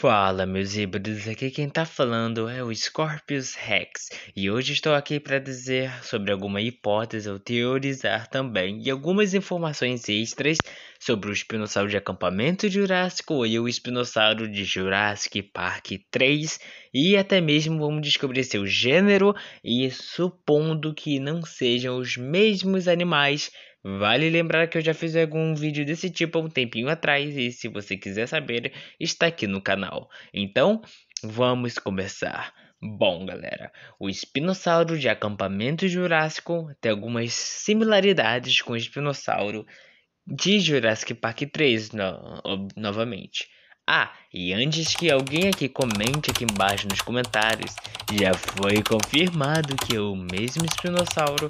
Fala, meus híbridos, aqui quem tá falando é o Scorpius Rex e hoje estou aqui para dizer sobre alguma hipótese ou teorizar também e algumas informações extras sobre o espinossauro de acampamento jurássico e o espinossauro de Jurassic Park 3 e até mesmo vamos descobrir seu gênero e supondo que não sejam os mesmos animais. Vale lembrar que eu já fiz algum vídeo desse tipo há um tempinho atrás e se você quiser saber, está aqui no canal. Então, vamos começar. Bom, galera, o espinossauro de acampamento jurássico tem algumas similaridades com o espinossauro de Jurassic Park 3 no, novamente. Ah, e antes que alguém aqui comente aqui embaixo nos comentários, já foi confirmado que o mesmo espinossauro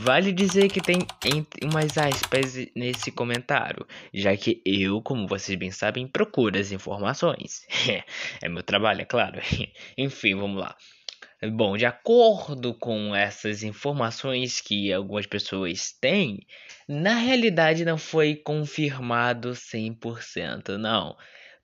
Vale dizer que tem entre umas aspas nesse comentário, já que eu, como vocês bem sabem, procuro as informações. é meu trabalho, é claro. Enfim, vamos lá. Bom, de acordo com essas informações que algumas pessoas têm, na realidade não foi confirmado 100%, não.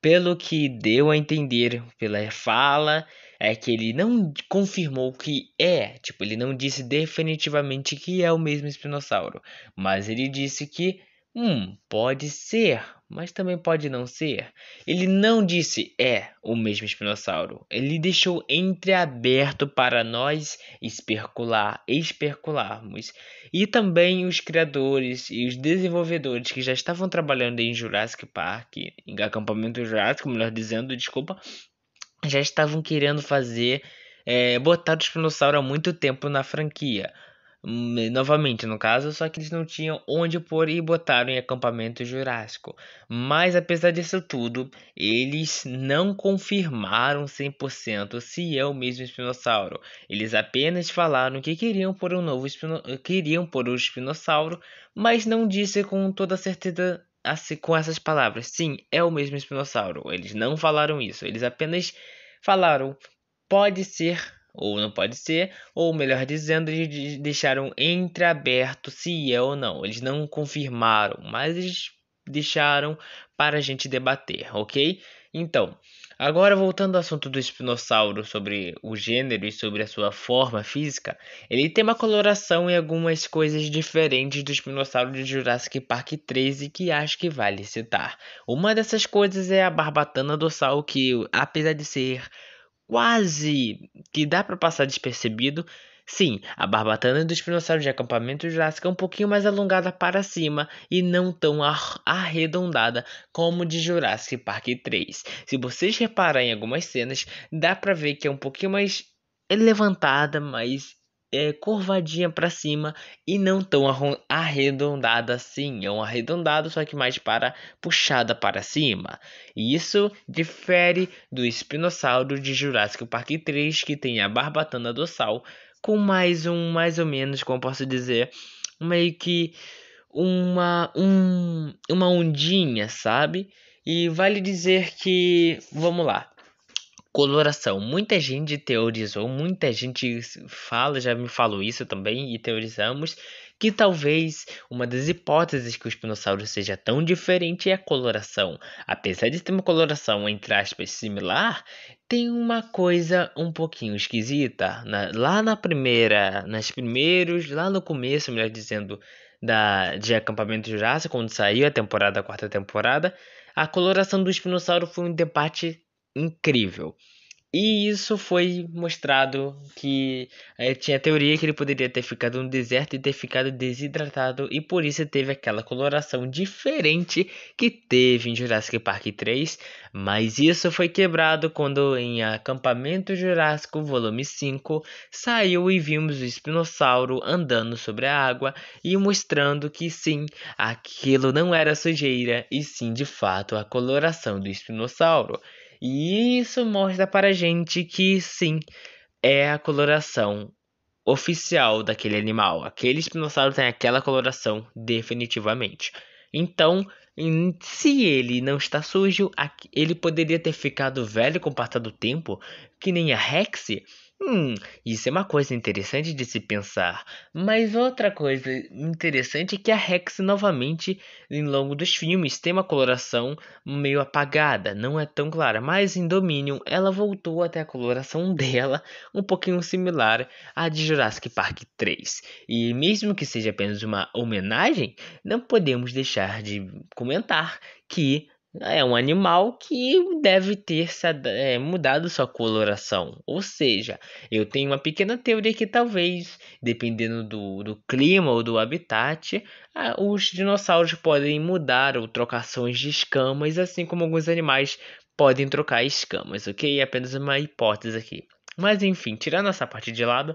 Pelo que deu a entender pela fala, é que ele não confirmou que é, tipo, ele não disse definitivamente que é o mesmo espinossauro, mas ele disse que Hum, pode ser, mas também pode não ser. Ele não disse é o mesmo espinossauro. Ele deixou entreaberto para nós especular, especularmos. E também os criadores e os desenvolvedores que já estavam trabalhando em Jurassic Park, em acampamento Jurássico, melhor dizendo, desculpa, já estavam querendo fazer é, botar o espinossauro há muito tempo na franquia novamente no caso, só que eles não tinham onde pôr e botaram em acampamento jurássico. Mas apesar disso tudo, eles não confirmaram 100% se é o mesmo espinossauro. Eles apenas falaram que queriam pôr um novo espino... queriam pôr o um espinossauro, mas não disse com toda certeza assim, com essas palavras. Sim, é o mesmo espinossauro. Eles não falaram isso, eles apenas falaram pode ser ou não pode ser, ou melhor dizendo, eles deixaram entreaberto se é ou não. Eles não confirmaram, mas eles deixaram para a gente debater, ok? Então, agora voltando ao assunto do espinossauro sobre o gênero e sobre a sua forma física, ele tem uma coloração e algumas coisas diferentes do espinossauro de Jurassic Park 13 que acho que vale citar. Uma dessas coisas é a barbatana dorsal que, apesar de ser quase que dá para passar despercebido. Sim, a barbatana dos dinossauros de acampamento jurássico é um pouquinho mais alongada para cima e não tão ar arredondada como de Jurassic Park 3. Se vocês repararem em algumas cenas, dá para ver que é um pouquinho mais levantada, mais é, curvadinha para cima e não tão arredondada assim. É um arredondado, só que mais para puxada para cima. E isso difere do espinossauro de Jurassic Park 3, que tem a barbatana dorsal com mais um, mais ou menos, como posso dizer, meio que uma, um, uma ondinha, sabe? E vale dizer que, vamos lá, Coloração. Muita gente teorizou, muita gente fala, já me falou isso também e teorizamos que talvez uma das hipóteses que o espinossauro seja tão diferente é a coloração. Apesar de ter uma coloração entre aspas similar, tem uma coisa um pouquinho esquisita. Na, lá na primeira, nas primeiros, lá no começo, melhor dizendo, da, de Acampamento Jurássico, quando saiu a temporada, a quarta temporada, a coloração do espinossauro foi um debate incrível. E isso foi mostrado que é, tinha a teoria que ele poderia ter ficado no deserto e ter ficado desidratado, e por isso teve aquela coloração diferente que teve em Jurassic Park 3. Mas isso foi quebrado quando, em Acampamento Jurássico Volume 5, saiu e vimos o espinossauro andando sobre a água e mostrando que sim, aquilo não era sujeira, e sim de fato a coloração do espinossauro. E isso mostra para a gente que sim, é a coloração oficial daquele animal. Aquele espinossauro tem aquela coloração definitivamente. Então, se ele não está sujo, ele poderia ter ficado velho com o passar do tempo, que nem a Rexy Hum, isso é uma coisa interessante de se pensar. Mas outra coisa interessante é que a Rex novamente, em longo dos filmes, tem uma coloração meio apagada, não é tão clara. Mas em Dominion, ela voltou até a coloração dela, um pouquinho similar à de Jurassic Park 3. E mesmo que seja apenas uma homenagem, não podemos deixar de comentar que é um animal que deve ter é, mudado sua coloração. Ou seja, eu tenho uma pequena teoria que talvez, dependendo do, do clima ou do habitat, os dinossauros podem mudar ou trocar sons de escamas, assim como alguns animais podem trocar escamas, ok? É apenas uma hipótese aqui. Mas enfim, tirando essa parte de lado,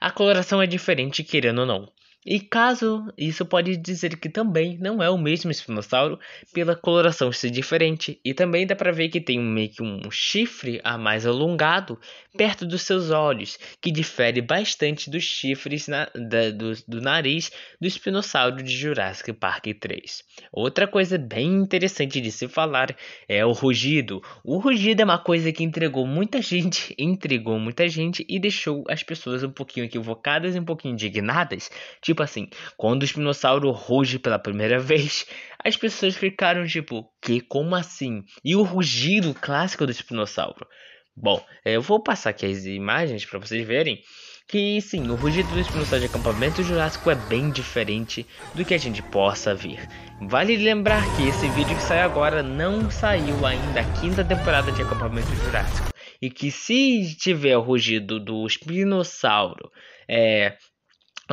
a coloração é diferente, querendo ou não. E caso isso pode dizer que também não é o mesmo espinossauro pela coloração ser diferente e também dá para ver que tem meio que um chifre a mais alongado perto dos seus olhos que difere bastante dos chifres na, da, do, do nariz do espinossauro de Jurassic Park 3. Outra coisa bem interessante de se falar é o rugido. O rugido é uma coisa que entregou muita gente, intrigou muita gente e deixou as pessoas um pouquinho equivocadas e um pouquinho indignadas. Tipo tipo assim, quando o espinossauro ruge pela primeira vez, as pessoas ficaram tipo, que como assim? E o rugido clássico do espinossauro. Bom, eu vou passar aqui as imagens para vocês verem que sim, o rugido do espinossauro de acampamento jurássico é bem diferente do que a gente possa ver. Vale lembrar que esse vídeo que sai agora não saiu ainda a quinta temporada de acampamento jurássico e que se tiver o rugido do espinossauro é,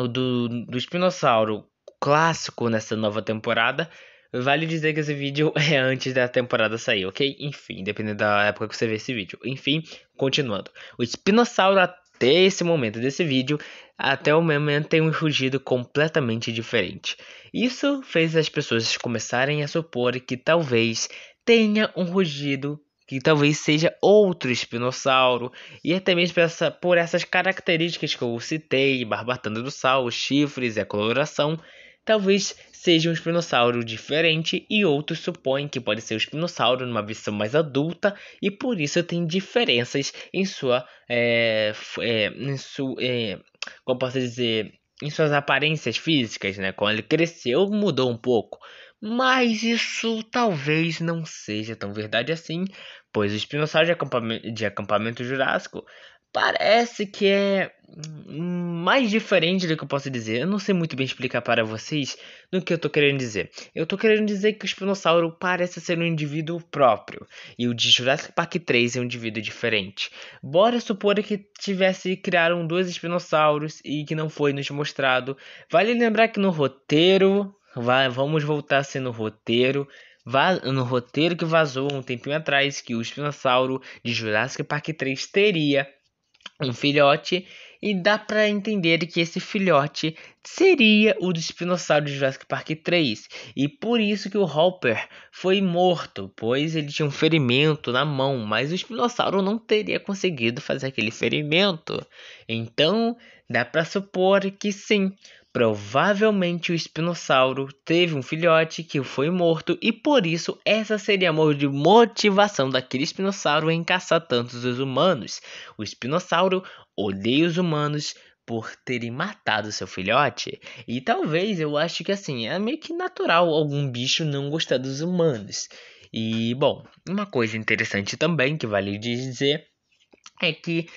o do, do espinossauro clássico nessa nova temporada. Vale dizer que esse vídeo é antes da temporada sair, ok? Enfim, dependendo da época que você vê esse vídeo. Enfim, continuando. O espinossauro até esse momento desse vídeo, até o momento tem um rugido completamente diferente. Isso fez as pessoas começarem a supor que talvez tenha um rugido que talvez seja outro espinossauro, e é até mesmo essa, por essas características que eu citei, barbatana do sal, os chifres e é a coloração, talvez seja um espinossauro diferente e outros supõem que pode ser um espinossauro numa versão mais adulta e por isso tem diferenças em sua, é, é, em sua é, como posso dizer, em suas aparências físicas, né? Quando ele cresceu mudou um pouco, mas isso talvez não seja tão verdade assim, pois o Espinossauro de acampamento, de acampamento jurássico parece que é mais diferente do que eu posso dizer. Eu não sei muito bem explicar para vocês do que eu estou querendo dizer. Eu estou querendo dizer que o espinossauro parece ser um indivíduo próprio e o de Jurassic Park 3 é um indivíduo diferente. Bora supor que tivesse criado dois espinossauros e que não foi nos mostrado. Vale lembrar que no roteiro Vai, vamos voltar assim no roteiro. Va no roteiro que vazou um tempinho atrás, que o espinossauro de Jurassic Park 3 teria um filhote. E dá para entender que esse filhote seria o do espinossauro de Jurassic Park 3. E por isso que o Hopper foi morto, pois ele tinha um ferimento na mão. Mas o espinossauro não teria conseguido fazer aquele ferimento. Então dá para supor que sim, Provavelmente o espinossauro teve um filhote que foi morto e por isso essa seria a motivação daquele espinossauro em caçar tantos os humanos. O espinossauro odeia os humanos por terem matado seu filhote. E talvez eu acho que assim, é meio que natural algum bicho não gostar dos humanos. E bom, uma coisa interessante também que vale dizer é que,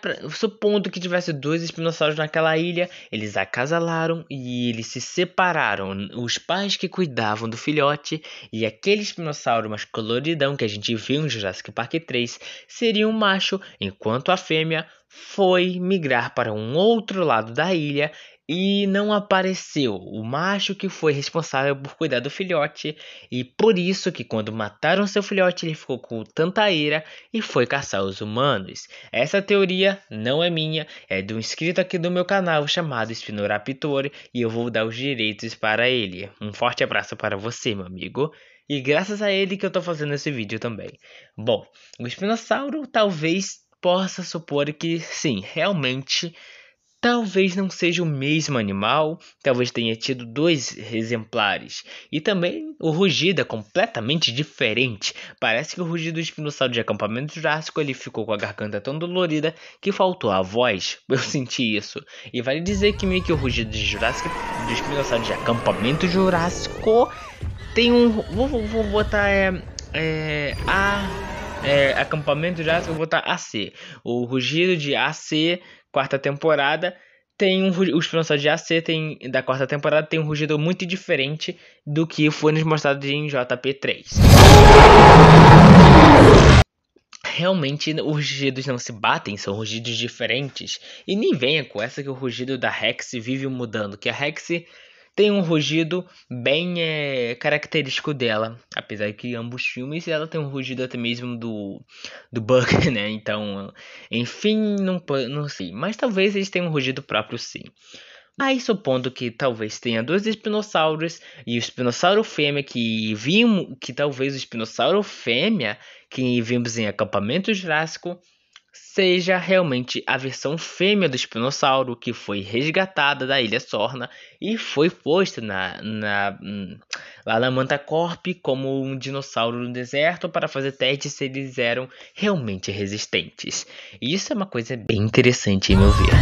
pra, supondo que tivesse dois espinossauros naquela ilha, eles acasalaram e eles se separaram. Os pais que cuidavam do filhote e aquele espinossauro mais coloridão que a gente viu em Jurassic Park 3 seria um macho, enquanto a fêmea foi migrar para um outro lado da ilha e não apareceu o macho que foi responsável por cuidar do filhote, e por isso que quando mataram seu filhote ele ficou com tanta ira e foi caçar os humanos. Essa teoria não é minha, é de um inscrito aqui do meu canal chamado Spinoraptor e eu vou dar os direitos para ele. Um forte abraço para você, meu amigo. E graças a ele que eu tô fazendo esse vídeo também. Bom, o espinossauro talvez possa supor que sim, realmente Talvez não seja o mesmo animal, talvez tenha tido dois exemplares. E também o rugido é completamente diferente. Parece que o rugido do espinossauro de acampamento jurássico ele ficou com a garganta tão dolorida que faltou a voz. Eu senti isso. E vale dizer que meio que o rugido de Jurássico, do espinossauro de acampamento jurássico tem um. Vou, vou, vou botar. É, é, a. É, acampamento Jurássico, eu vou botar AC. O rugido de AC quarta temporada, tem um, os finalistas de AC tem, da quarta temporada tem um rugido muito diferente do que foi nos em JP3. Realmente os rugidos não se batem, são rugidos diferentes. E nem venha com essa que o rugido da Rex vive mudando, que a Rex tem um rugido bem é, característico dela. Apesar que ambos filmes ela tem um rugido até mesmo do, do Buck, né? Então, enfim, não, não sei. Mas talvez eles tenham um rugido próprio sim. Aí supondo que talvez tenha dois espinossauros e o espinossauro fêmea que vimos, que talvez o espinossauro fêmea que vimos em acampamento jurássico seja realmente a versão fêmea do espinossauro que foi resgatada da ilha Sorna e foi posta na, na, hum, lá na Manta Corp como um dinossauro no deserto para fazer testes se eles eram realmente resistentes. E isso é uma coisa bem interessante, em meu ver.